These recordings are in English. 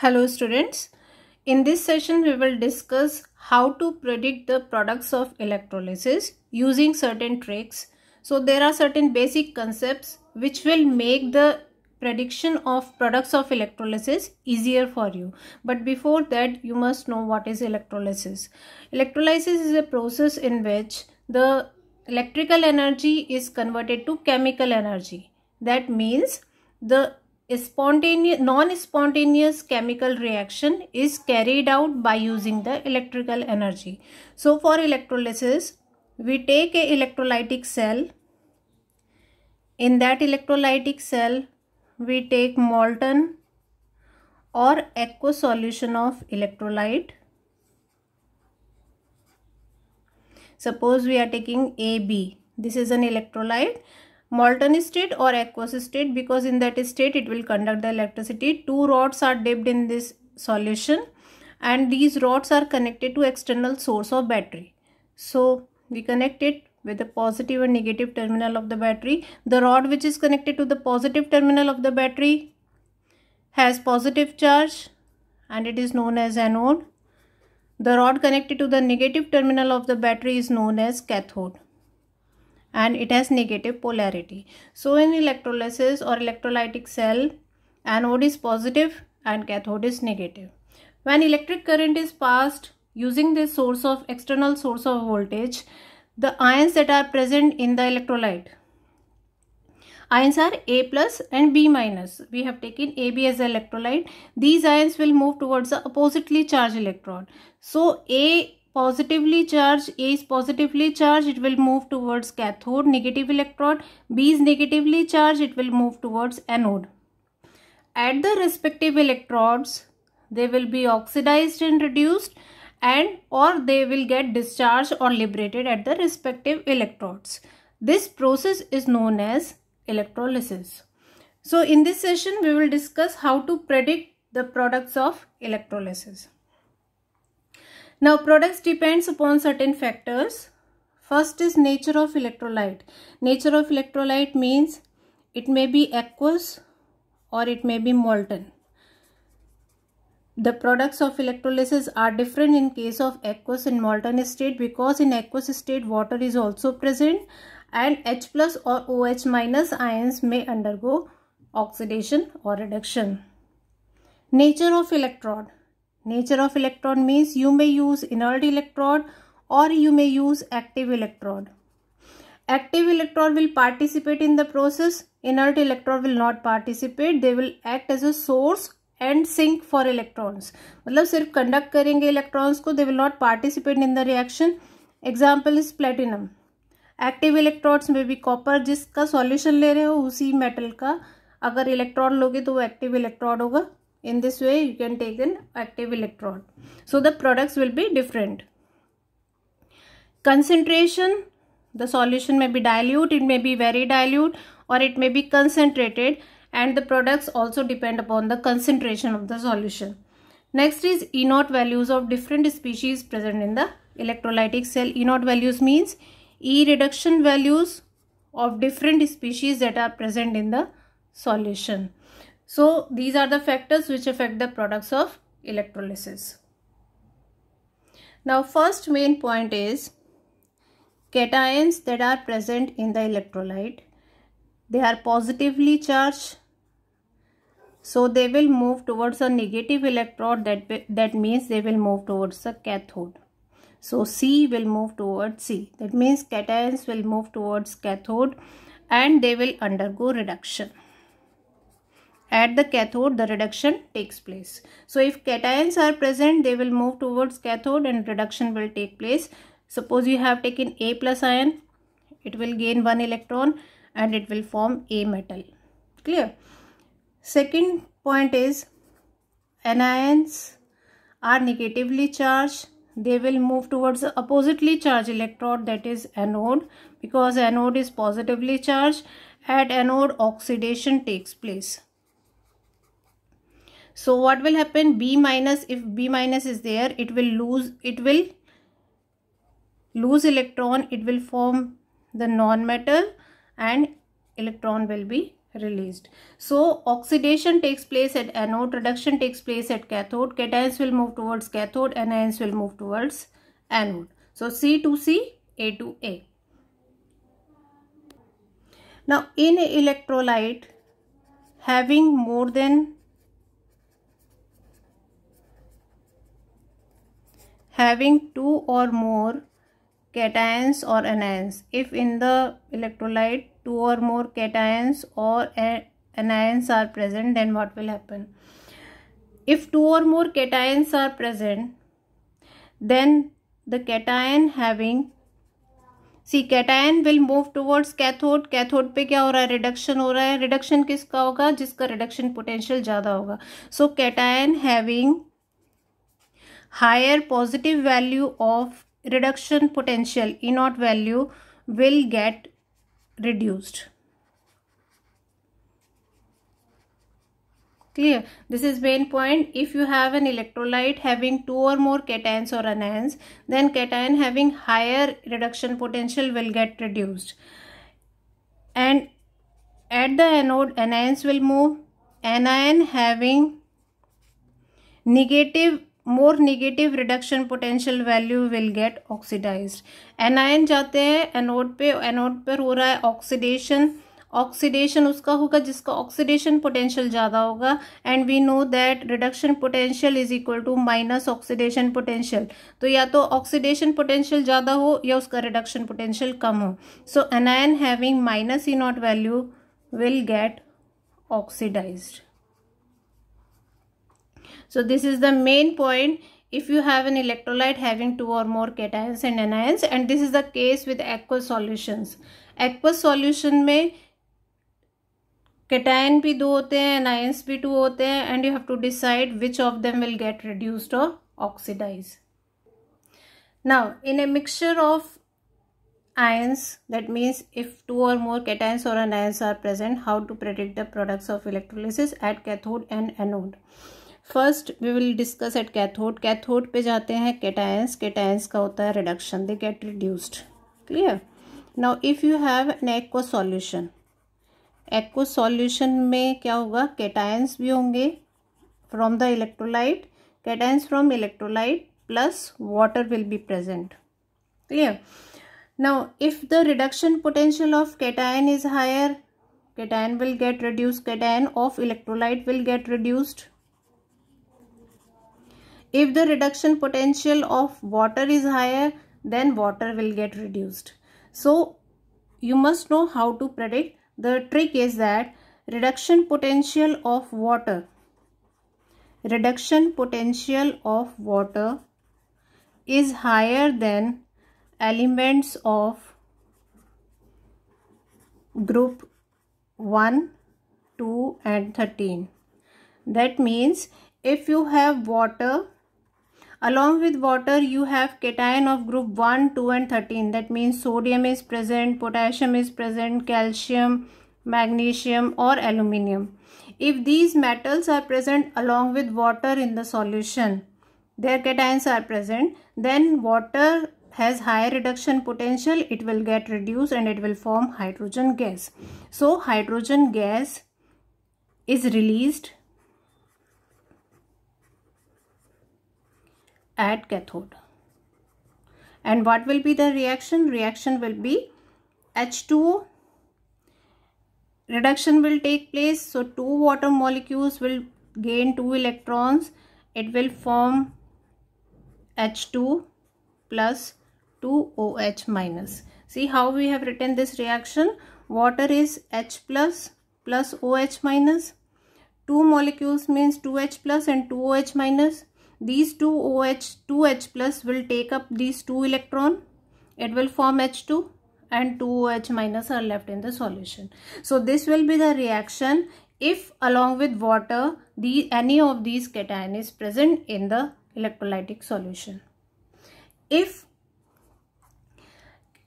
Hello students. In this session we will discuss how to predict the products of electrolysis using certain tricks. So there are certain basic concepts which will make the prediction of products of electrolysis easier for you. But before that you must know what is electrolysis. Electrolysis is a process in which the electrical energy is converted to chemical energy. That means the spontaneous non-spontaneous chemical reaction is carried out by using the electrical energy. So for electrolysis, we take a electrolytic cell. In that electrolytic cell, we take molten or aqueous solution of electrolyte. Suppose we are taking AB. This is an electrolyte molten state or aqueous state because in that state it will conduct the electricity. Two rods are dipped in this solution and these rods are connected to external source of battery. So we connect it with the positive and negative terminal of the battery. The rod which is connected to the positive terminal of the battery has positive charge and it is known as anode. The rod connected to the negative terminal of the battery is known as cathode and it has negative polarity. So in electrolysis or electrolytic cell, anode is positive and cathode is negative. When electric current is passed using the source of external source of voltage, the ions that are present in the electrolyte ions are A plus and B minus. We have taken AB as electrolyte. These ions will move towards the oppositely charged electron. So A positively charged a is positively charged it will move towards cathode negative electrode b is negatively charged it will move towards anode at the respective electrodes they will be oxidized and reduced and or they will get discharged or liberated at the respective electrodes this process is known as electrolysis so in this session we will discuss how to predict the products of electrolysis now products depends upon certain factors. First is nature of electrolyte. Nature of electrolyte means it may be aqueous or it may be molten. The products of electrolysis are different in case of aqueous and molten state because in aqueous state water is also present and H plus or OH minus ions may undergo oxidation or reduction. Nature of electrode. Nature of electron means you may use inert electron और you may use active electron active electron will participate in the process inert electron will not participate they will act as a source and sink for electrons मतलब सिर्फ conduct करेंगे electrons को they will not participate in the reaction example is platinum active electrons में भी copper जिसका solution ले रहे हो उसी मेटल का अगर इलेक्ट्रॉन लोगे तो वो एक्टिव इलेक्ट्रॉन होगा in this way you can take an active electrode so the products will be different concentration the solution may be dilute it may be very dilute or it may be concentrated and the products also depend upon the concentration of the solution next is e naught values of different species present in the electrolytic cell e naught values means e reduction values of different species that are present in the solution so these are the factors which affect the products of electrolysis. Now first main point is cations that are present in the electrolyte. They are positively charged. So they will move towards a negative electrode that, that means they will move towards the cathode. So C will move towards C. That means cations will move towards cathode and they will undergo reduction at the cathode the reduction takes place. So if cations are present they will move towards cathode and reduction will take place. Suppose you have taken A plus ion it will gain one electron and it will form A metal. Clear? Second point is anions are negatively charged they will move towards the oppositely charged electrode that is anode because anode is positively charged at anode oxidation takes place so what will happen b minus if b minus is there it will lose it will lose electron it will form the non-metal and electron will be released. So oxidation takes place at anode, reduction takes place at cathode, cations will move towards cathode, anions will move towards anode. So C to C, A to A. Now in electrolyte, having more than having two or more cations or anions if in the electrolyte two or more cations or anions are present then what will happen if two or more cations are present then the cation having see cation will move towards cathode cathode पे क्या हो रहा है reduction हो रहा है reduction किसका होगा जिसका रिडक्शन पोटेंशियल ज़्यादा होगा so cation having higher positive value of reduction potential E naught value will get reduced. Clear. This is main point. If you have an electrolyte having two or more cations or anions, then cation having higher reduction potential will get reduced. And at the anode, anions will move. Anion having negative more negative reduction potential value will get oxidise anion जाते हैं anode पे anode पर हो रहा है oxidation oxidation उसका होगा जिसका ऑक्सीडेशन पोटेंशियल ज़्यादा होगा and we know that reduction potential is equal to minus oxidation potential तो या तो ऑक्सीडेशन पोटेंशियल ज़्यादा हो या उसका रिडक्शन पोटेंशियल कम हो so anion having minus E naught value will get oxidised So this is the main point if you have an electrolyte having two or more cations and anions and this is the case with aqueous solutions. aqueous solution may cation be दो होते anions भी two होते and you have to decide which of them will get reduced or oxidized. Now in a mixture of ions that means if two or more cations or anions are present how to predict the products of electrolysis at cathode and anode. First we will discuss at cathode cathode पे जाते हैं cations cations का होता है reduction they get reduced clear now if you have an aqueous solution aqueous solution में क्या होगा cations भी होंगे from the electrolyte cations from electrolyte plus water will be present clear now if the reduction potential of cation is higher cation will get reduce cation of electrolyte will get reduced If the reduction potential of water is higher, then water will get reduced. So you must know how to predict. The trick is that reduction potential of water, reduction potential of water is higher than elements of group 1, 2 and 13. That means if you have water Along with water, you have cation of group 1, 2 and 13. That means sodium is present, potassium is present, calcium, magnesium or aluminium. If these metals are present along with water in the solution, their cations are present, then water has higher reduction potential, it will get reduced and it will form hydrogen gas. So hydrogen gas is released at cathode. And what will be the reaction? Reaction will be H2O. Reduction will take place. So two water molecules will gain two electrons. It will form H2 plus 2OH minus. See how we have written this reaction. Water is H plus plus OH minus. Two molecules means 2H plus and 2OH minus these two OH, 2H plus will take up these two electron. It will form H2 and 2OH minus are left in the solution. So this will be the reaction if along with water the, any of these cation is present in the electrolytic solution. If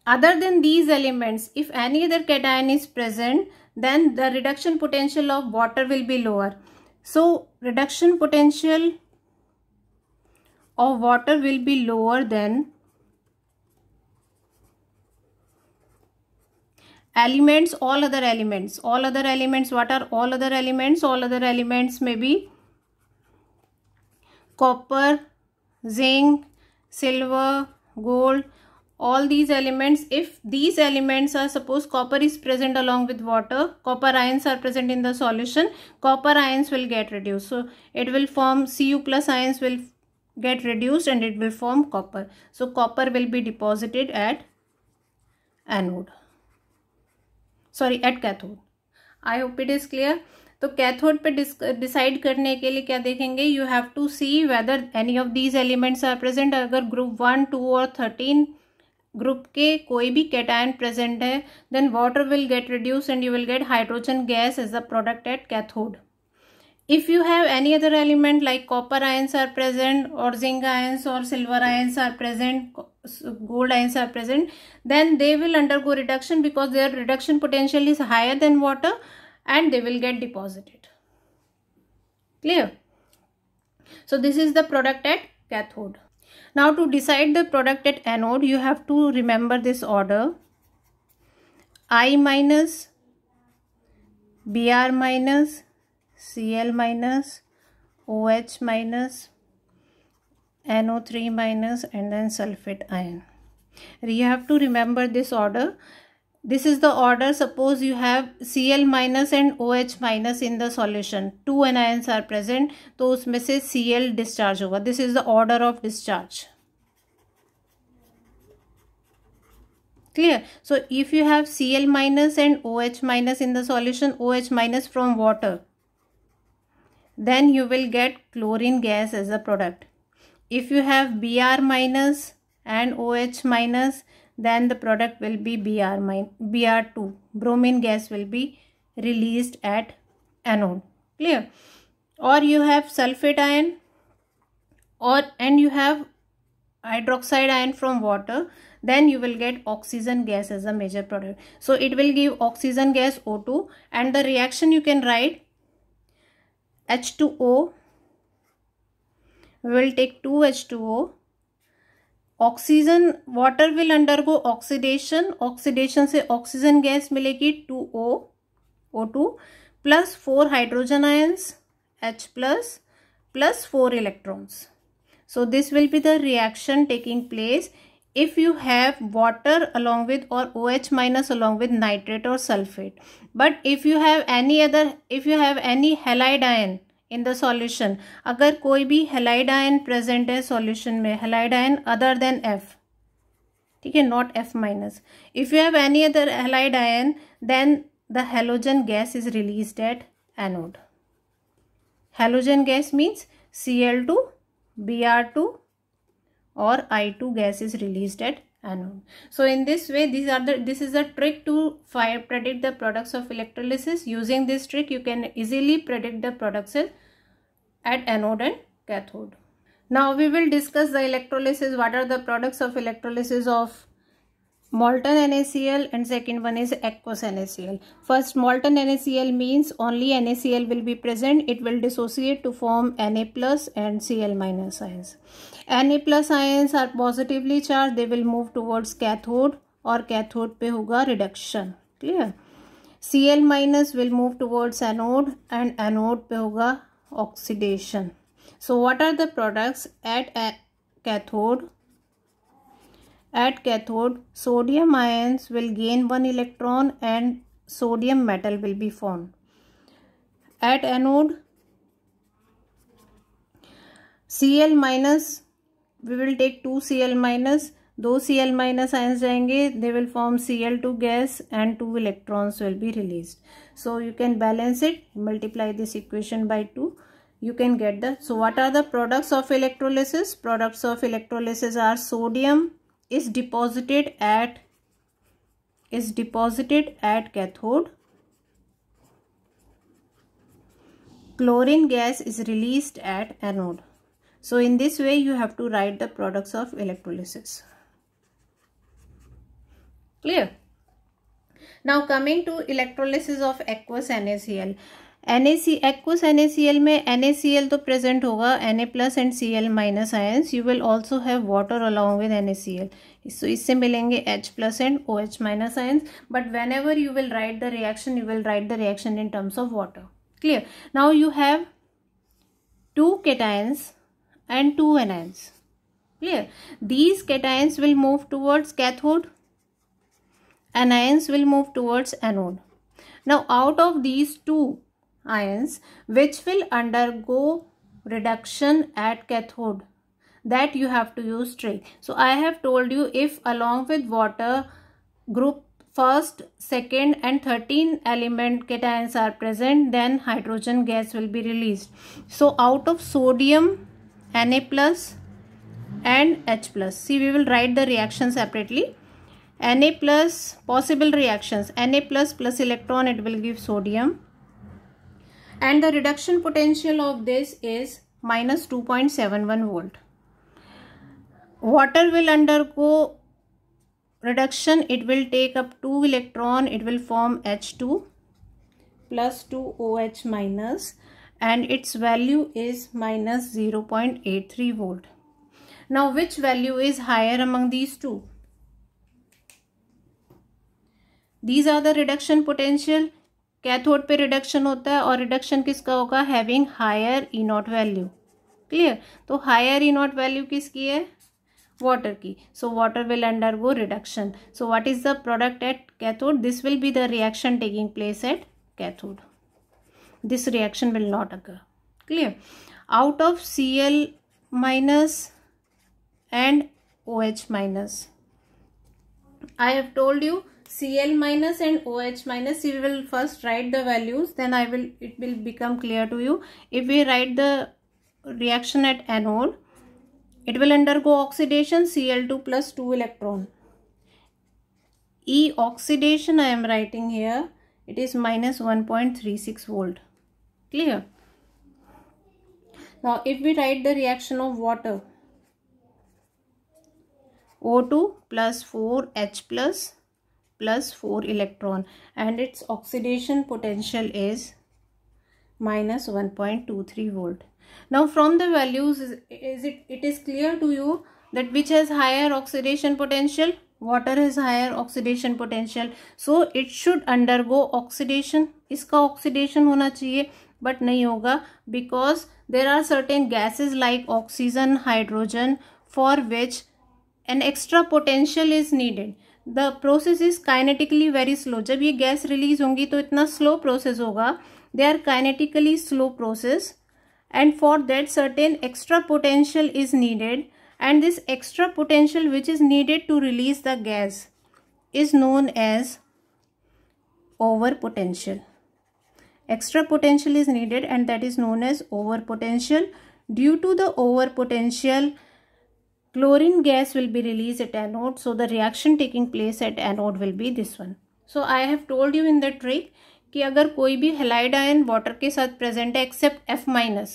other than these elements if any other cation is present then the reduction potential of water will be lower. So reduction potential of water will be lower than elements all other elements all other elements what are all other elements all other elements may be copper zinc silver gold all these elements if these elements are suppose copper is present along with water copper ions are present in the solution copper ions will get reduced so it will form cu plus ions will get reduced and it will form copper. So copper will be deposited at anode. Sorry, at cathode. I hope it is clear. तो cathode पे decide करने के लिए क्या देखेंगे you have to see whether any of these elements are present अगर group one two और thirteen group के कोई भी कैटायन प्रेजेंट है then water will get reduce and you will get hydrogen gas as a product at cathode if you have any other element like copper ions are present or zinc ions or silver ions are present gold ions are present then they will undergo reduction because their reduction potential is higher than water and they will get deposited clear so this is the product at cathode now to decide the product at anode you have to remember this order i minus br minus Cl minus, OH minus, NO3 minus and then sulfate ion. You have to remember this order. This is the order suppose you have Cl minus and OH minus in the solution. Two anions are present. So उसमें Cl discharge over. This is the order of discharge. clear so if you have cl minus and oh minus in the solution oh minus from water then you will get chlorine gas as a product. If you have Br minus and OH minus then the product will be Br Br2. Bromine gas will be released at anode. Clear? Or you have sulfate ion or and you have hydroxide ion from water then you will get oxygen gas as a major product. So it will give oxygen gas O2 and the reaction you can write H two O will take two H two O oxygen water will undergo oxidation oxidation से oxygen gas मिलेगी two O O two plus four hydrogen ions H plus plus four electrons so this will be the reaction taking place if you have water along with or OH minus along with nitrate or sulfate. But if you have any other, if you have any halide ion in the solution, अगर कोई भी halide ion present है solution में halide ion other than F, ठीक है not F minus. If you have any other halide ion, then the halogen gas is released at anode. Halogen gas means Cl2, Br2, or I2 gas is released at anode. So in this way, these are the this is a trick to fire predict the products of electrolysis. Using this trick, you can easily predict the products at anode and cathode. Now we will discuss the electrolysis. What are the products of electrolysis of molten NaCl and second one is aqueous NaCl. First molten NaCl means only NaCl will be present. It will dissociate to form Na plus and Cl minus ions. N A plus ions are positively charge they will move towards cathode और cathode पे होगा reduction clear C L minus will move towards anode and anode पे होगा oxidation so what are the products at cathode cathode sodium sodium will gain one electron and sodium metal will be form at anode C L minus we will take 2 Cl minus those Cl minus ions they will form Cl2 gas and two electrons will be released. So you can balance it. Multiply this equation by 2 you can get the so what are the products of electrolysis products of electrolysis are sodium is deposited at is deposited at cathode chlorine gas is released at anode so in this way you have to write the products of electrolysis. Clear? Now coming to electrolysis of aqueous NaCl. NaC aqueous NaCl में NaCl तो present होगा Na plus and Cl minus ions. You will also have water along with NaCl. So इससे मिलेंगे H plus and OH minus ions. But whenever you will write the reaction, you will write the reaction in terms of water. Clear? Now you have two cations and two anions clear these cations will move towards cathode anions will move towards anode now out of these two ions which will undergo reduction at cathode that you have to use trick so i have told you if along with water group first second and 13 element cations are present then hydrogen gas will be released so out of sodium Na plus and H plus. See we will write the reaction separately. Na plus possible reactions. Na plus plus electron it will give sodium. And the reduction potential of this is minus 2.71 volt. Water will undergo reduction. It will take up 2 electron. It will form H2 plus 2OH minus minus and its value is minus 0.83 volt. Now which value is higher among these two? These are the reduction potential. Cathode पे reduction होता है और reduction किसका होगा having higher E naught value clear तो higher E naught value किसकी है water की so water will undergo reduction so what is the product at cathode this will be the reaction taking place at cathode this reaction will not occur clear out of cl minus and oh minus i have told you cl minus and oh minus You will first write the values then i will it will become clear to you if we write the reaction at anode it will undergo oxidation cl2 plus 2 electron e oxidation i am writing here it is minus 1.36 volt Clear? Now, if we write the reaction of water, O2 plus 4H plus plus 4 electron and its oxidation potential is minus 1.23 volt. Now from the values is, is it, it is clear to you that which has higher oxidation potential? Water has higher oxidation potential. So it should undergo oxidation. Iska oxidation hona chahiye. But नहीं होगा because there are certain gases like oxygen hydrogen for which an extra potential is needed the process is kinetically very slow जब ये gas release होंगी तो इतना slow process होगा they are kinetically slow process and for that certain extra potential is needed and this extra potential which is needed to release the gas is known as over potential extra potential is needed and that is known as over potential due to the over potential chlorine gas will be released at anode so the reaction taking place at anode will be this one so i have told you in the trick कि अगर कोई भी halide ion water के साथ present है accept F minus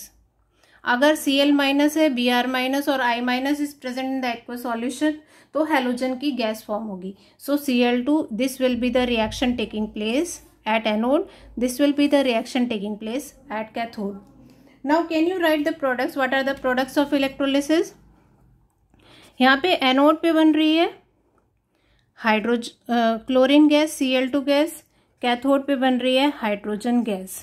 अगर C L minus है B R minus और I minus is present in the aqua solution तो हेलोजन की गैस फॉर्म होगी so C L two this will be the reaction taking place at anode this will be the reaction taking place at cathode now can you write the products what are the products of electrolysis यहाँ पे anode पे बन रही है हाइड्रोज chlorine gas C L two gas cathode पे बन रही है hydrogen gas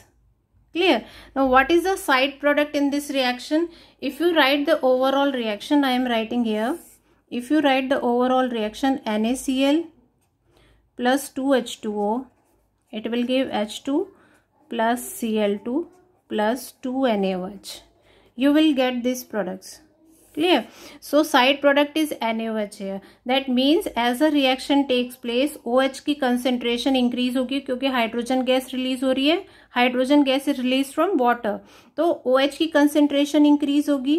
clear no what is the side product in this reaction if you write the overall reaction I am writing here if you write the overall reaction NaCl plus 2H2O it will give H2 plus Cl2 plus 2NaOH. You will get these products. Clear? So side product is NaOH here. That means as a reaction takes place, OH की concentration increase होगी क्योंकि hydrogen gas release हो रही है hydrogen gas release from water तो O OH की concentration increase होगी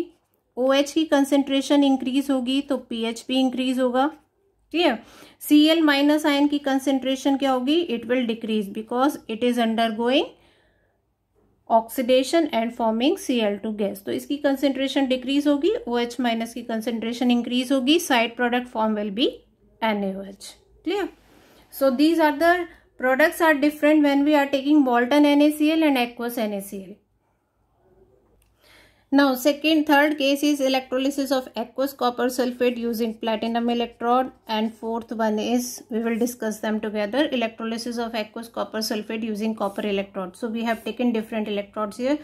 O OH की कंसेंट्रेशन इंक्रीज होगी तो पीएच भी इंक्रीज होगा ठीक है सी एल माइनस आयन की कंसेंट्रेशन क्या होगी it will decrease because it is undergoing oxidation and forming C L two gas तो इसकी कंसेंट्रेशन डिक्रीज होगी ओ एच माइनस की कंसेंट्रेशन इंक्रीज होगी side product form will be N A H clear so these are the are different when taking molten N A C L and aqueous N A C L Now second third case is electrolysis of aqueous copper sulfate using platinum electrode and fourth one is we will discuss them together electrolysis of aqueous copper sulfate using copper electrode. So we have taken different electrodes here.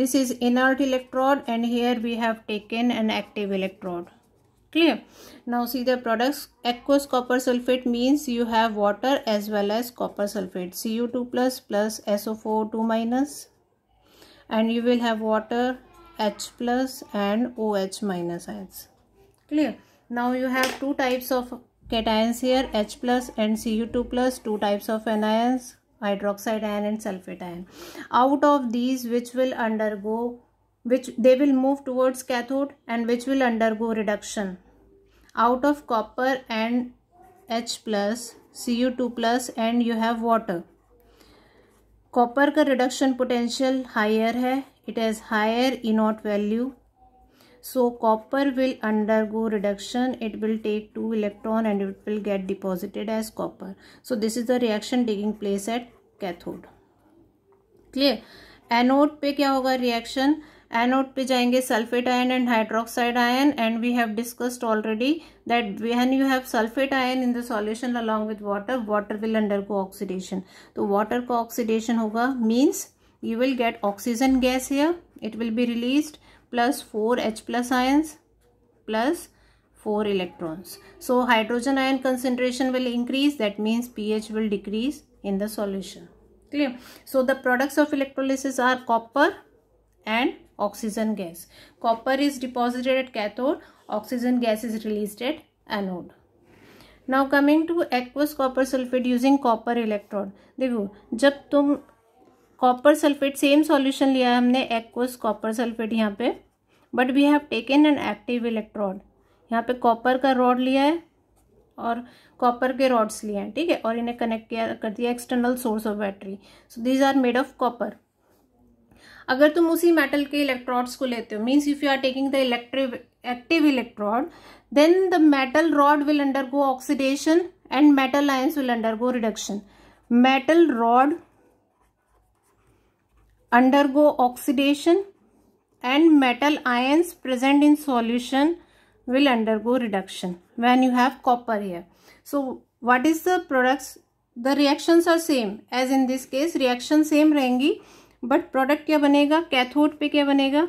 This is inert electrode and here we have taken an active electrode. Clear. Now see the products aqueous copper sulfate means you have water as well as copper sulfate CO2 plus plus SO4 2 minus and you will have water H plus and OH minus ions. Clear? Now you have two types of cations here H plus and Cu2 plus, two types of anions, hydroxide ion and sulfate ion. Out of these which will undergo, which they will move towards cathode and which will undergo reduction. Out of copper and H plus, Cu2 plus and you have water copper का reduction potential higher है it has higher E naught value so copper will undergo reduction it will take two electron and it will get deposited as copper so this is the reaction taking place at cathode clear anode पे क्या होगा reaction anode पे जाएंगे sulphate ion and hydroxide ion and we have discussed already that when you have sulphate ion in the solution along with water water will undergo oxidation तो water को oxidation होगा means you will get oxygen gas here it will be release plus four H plus ions plus four electrons so hydrogen ion concentration will increase that means P H will decrease in the solution clear so the products of electrolysis are copper and oxygen gas copper is deposited at cathode oxygen gas is release at anode now coming to aqueous copper sulphate using copper electrode देखो जब तुम copper sulphate same solution लिया है हमने aqueous copper sulphate यहाँ पे but we have taken an active electrode यहाँ पे कॉपर का रॉड लिया है और कॉपर के रॉड्स लिए हैं ठीक है और इन्हें कनेक्ट किया कर दिया external source of battery so these are made of copper अगर तुम उसी मेटल के इलेक्ट्रॉड्स को लेते हो means if you are taking the electric active electrode then the metal rod will undergo oxidation and metal ions will undergo reduction metal rod undergo oxidation and metal ions present in solution will undergo reduction when you have copper here so what is the products the reactions are same as in this case reaction same रहेंगी but product क्या बनेगा cathode पे क्या बनेगा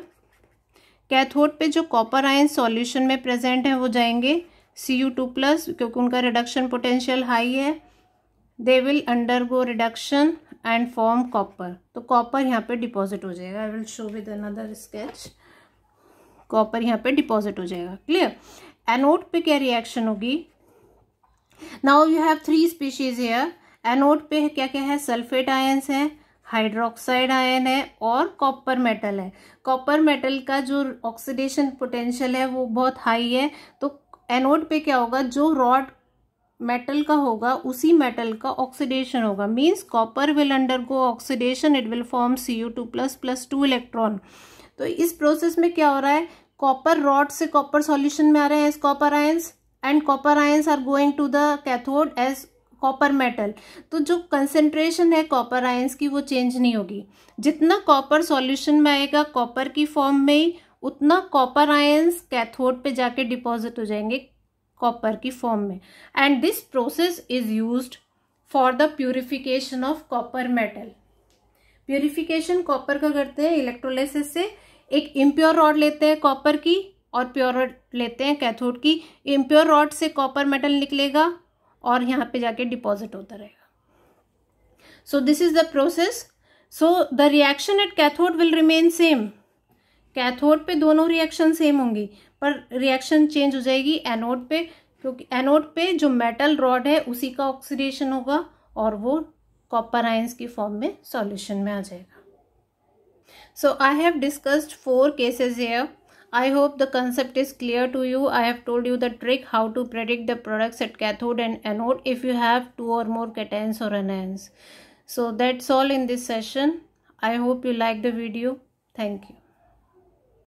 cathode पे जो copper ion solution में present है वो जाएंगे सी यू टू प्लस क्योंकि उनका रिडक्शन पोटेंशियल हाई है they will undergo reduction and form copper तो कॉपर यहाँ पे डिपॉजिट हो जाएगा I will show with another sketch copper यहाँ पे डिपॉजिट हो जाएगा क्लियर एनोड पे क्या रिएक्शन होगी now you have three species here anode पे क्या क्या है सल्फेट आयंस हैं हाइड्रोक्साइड आयन है और कॉपर मेटल है कॉपर मेटल का जो ऑक्सीडेशन पोटेंशियल है वो बहुत हाई है तो एनोड पे क्या होगा जो रॉड मेटल का होगा उसी मेटल का ऑक्सीडेशन होगा means copper will undergo oxidation it will form C U two plus plus two electron तो इस प्रोसेस में क्या हो रहा है कॉपर रॉड से कॉपर सॉल्यूशन में आ रहे हैं copper ions and copper ions are going to the cathode as copper metal तो जो कंसेंट्रेशन है कॉपर आयंस की वो चेंज नहीं होगी जितना कॉपर सॉल्यूशन में आएगा कॉपर की फॉर्म में ही उतना कॉपर आयंस कैथोड पे जाके डिपॉजिट हो जाएंगे कॉपर की फॉर्म में and this process is used for the purification of copper metal purification copper का करते हैं इलेक्ट्रोलाइसिस से एक इम्प्योर रॉड लेते हैं कॉपर की और प्योर रॉड लेते हैं कैथोड की इम्प्योर रॉड से कॉपर मेटल निकलेगा और यहाँ पे जाके डिपॉजिट होता रहेगा so this is the process so the reaction at cathode will remain same cathode पे दोनों रिएक्शन सेम होंगी पर रिएक्शन चेंज हो जाएगी एनोड पे क्योंकि एनोड पे जो मेटल रॉड है उसी का ऑक्सीडेशन होगा और वो कॉपर आइंस की फॉर्म में सॉल्यूशन में आ जाएगा so I have discussed four cases here I hope the concept is clear to you. I have told you the trick how to predict the products at cathode and anode if you have two or more cations or anions. So that's all in this session. I hope you like the video. Thank you.